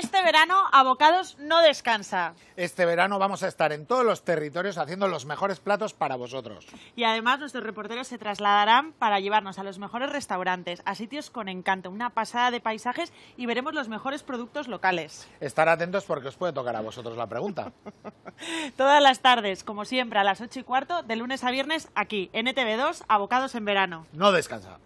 Este verano, Abocados no descansa. Este verano vamos a estar en todos los territorios haciendo los mejores platos para vosotros. Y además, nuestros reporteros se trasladarán para llevarnos a los mejores restaurantes, a sitios con encanto, una pasada de paisajes y veremos los mejores productos locales. Estar atentos porque os puede tocar a vosotros la pregunta. Todas las tardes, como siempre, a las 8 y cuarto, de lunes a viernes, aquí, en 2 e Abocados en verano. No descansa.